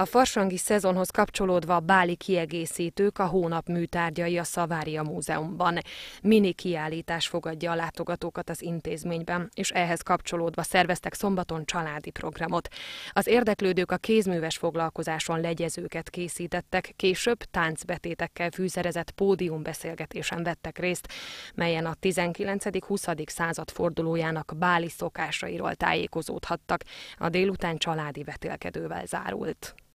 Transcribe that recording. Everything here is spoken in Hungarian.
A farsangi szezonhoz kapcsolódva a báli kiegészítők a hónap műtárgyai a Szavária Múzeumban. Mini kiállítás fogadja a látogatókat az intézményben, és ehhez kapcsolódva szerveztek szombaton családi programot. Az érdeklődők a kézműves foglalkozáson legyezőket készítettek, később táncbetétekkel fűszerezett pódiumbeszélgetésen vettek részt, melyen a 19.-20. század fordulójának báli szokásairól tájékozódhattak. A délután családi vetélkedővel zárult.